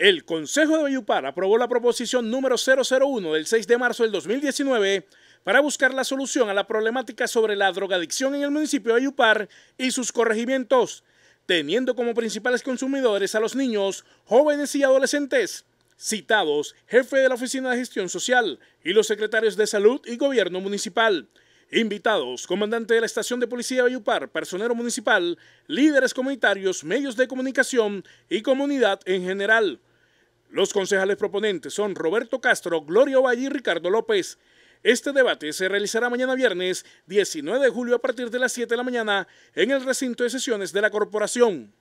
El Consejo de Ayupar aprobó la proposición número 001 del 6 de marzo del 2019 para buscar la solución a la problemática sobre la drogadicción en el municipio de Ayupar y sus corregimientos, teniendo como principales consumidores a los niños, jóvenes y adolescentes, citados jefe de la Oficina de Gestión Social y los secretarios de Salud y Gobierno Municipal. Invitados, comandante de la estación de policía Bayupar, personero municipal, líderes comunitarios, medios de comunicación y comunidad en general. Los concejales proponentes son Roberto Castro, Gloria Valle y Ricardo López. Este debate se realizará mañana viernes 19 de julio a partir de las 7 de la mañana en el recinto de sesiones de la corporación.